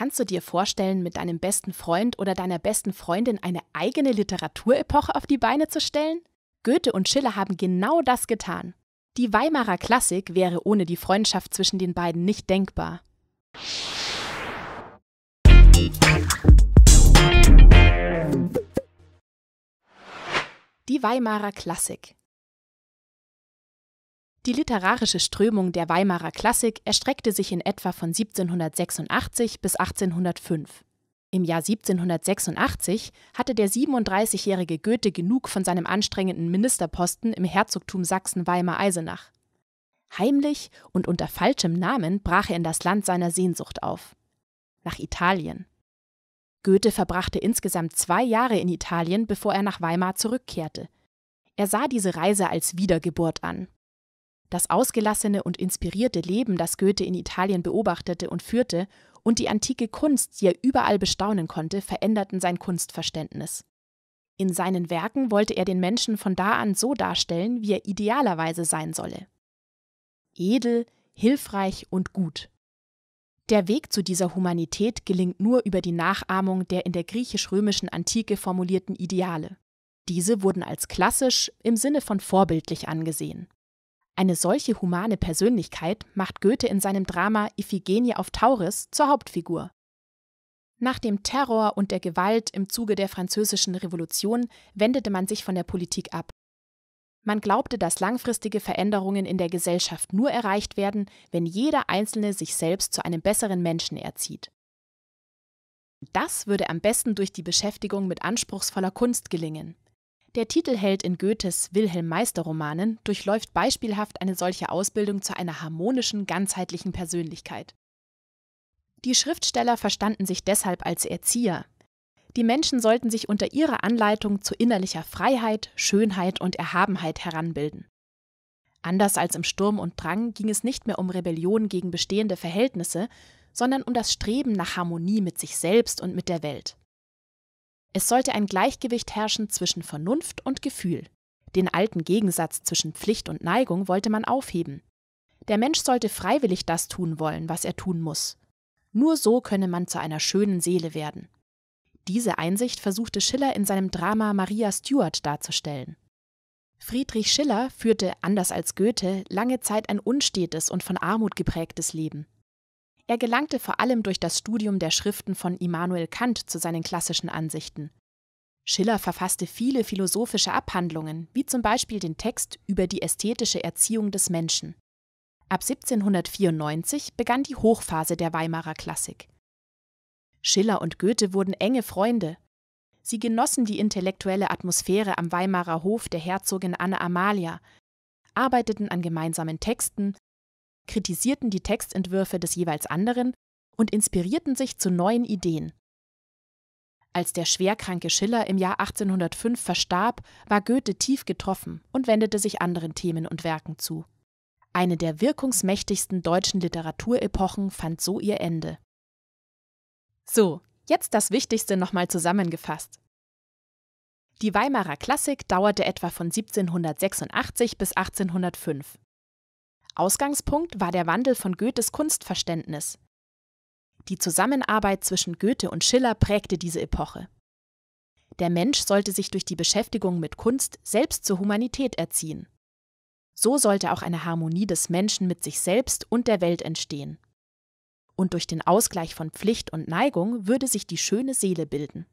Kannst du dir vorstellen, mit deinem besten Freund oder deiner besten Freundin eine eigene Literaturepoche auf die Beine zu stellen? Goethe und Schiller haben genau das getan. Die Weimarer Klassik wäre ohne die Freundschaft zwischen den beiden nicht denkbar. Die Weimarer Klassik die literarische Strömung der Weimarer Klassik erstreckte sich in etwa von 1786 bis 1805. Im Jahr 1786 hatte der 37-jährige Goethe genug von seinem anstrengenden Ministerposten im Herzogtum Sachsen-Weimar-Eisenach. Heimlich und unter falschem Namen brach er in das Land seiner Sehnsucht auf. Nach Italien. Goethe verbrachte insgesamt zwei Jahre in Italien, bevor er nach Weimar zurückkehrte. Er sah diese Reise als Wiedergeburt an das ausgelassene und inspirierte Leben, das Goethe in Italien beobachtete und führte, und die antike Kunst, die er überall bestaunen konnte, veränderten sein Kunstverständnis. In seinen Werken wollte er den Menschen von da an so darstellen, wie er idealerweise sein solle. Edel, hilfreich und gut. Der Weg zu dieser Humanität gelingt nur über die Nachahmung der in der griechisch-römischen Antike formulierten Ideale. Diese wurden als klassisch im Sinne von vorbildlich angesehen. Eine solche humane Persönlichkeit macht Goethe in seinem Drama Iphigenie auf Tauris zur Hauptfigur. Nach dem Terror und der Gewalt im Zuge der Französischen Revolution wendete man sich von der Politik ab. Man glaubte, dass langfristige Veränderungen in der Gesellschaft nur erreicht werden, wenn jeder Einzelne sich selbst zu einem besseren Menschen erzieht. Das würde am besten durch die Beschäftigung mit anspruchsvoller Kunst gelingen, der Titelheld in Goethes Wilhelm Meister Romanen durchläuft beispielhaft eine solche Ausbildung zu einer harmonischen, ganzheitlichen Persönlichkeit. Die Schriftsteller verstanden sich deshalb als Erzieher. Die Menschen sollten sich unter ihrer Anleitung zu innerlicher Freiheit, Schönheit und Erhabenheit heranbilden. Anders als im Sturm und Drang ging es nicht mehr um Rebellion gegen bestehende Verhältnisse, sondern um das Streben nach Harmonie mit sich selbst und mit der Welt. Es sollte ein Gleichgewicht herrschen zwischen Vernunft und Gefühl. Den alten Gegensatz zwischen Pflicht und Neigung wollte man aufheben. Der Mensch sollte freiwillig das tun wollen, was er tun muss. Nur so könne man zu einer schönen Seele werden. Diese Einsicht versuchte Schiller in seinem Drama Maria Stuart darzustellen. Friedrich Schiller führte, anders als Goethe, lange Zeit ein unstetes und von Armut geprägtes Leben. Er gelangte vor allem durch das Studium der Schriften von Immanuel Kant zu seinen klassischen Ansichten. Schiller verfasste viele philosophische Abhandlungen, wie zum Beispiel den Text über die ästhetische Erziehung des Menschen. Ab 1794 begann die Hochphase der Weimarer Klassik. Schiller und Goethe wurden enge Freunde. Sie genossen die intellektuelle Atmosphäre am Weimarer Hof der Herzogin Anna Amalia, arbeiteten an gemeinsamen Texten, kritisierten die Textentwürfe des jeweils anderen und inspirierten sich zu neuen Ideen. Als der schwerkranke Schiller im Jahr 1805 verstarb, war Goethe tief getroffen und wendete sich anderen Themen und Werken zu. Eine der wirkungsmächtigsten deutschen Literaturepochen fand so ihr Ende. So, jetzt das Wichtigste nochmal zusammengefasst. Die Weimarer Klassik dauerte etwa von 1786 bis 1805. Ausgangspunkt war der Wandel von Goethes Kunstverständnis. Die Zusammenarbeit zwischen Goethe und Schiller prägte diese Epoche. Der Mensch sollte sich durch die Beschäftigung mit Kunst selbst zur Humanität erziehen. So sollte auch eine Harmonie des Menschen mit sich selbst und der Welt entstehen. Und durch den Ausgleich von Pflicht und Neigung würde sich die schöne Seele bilden.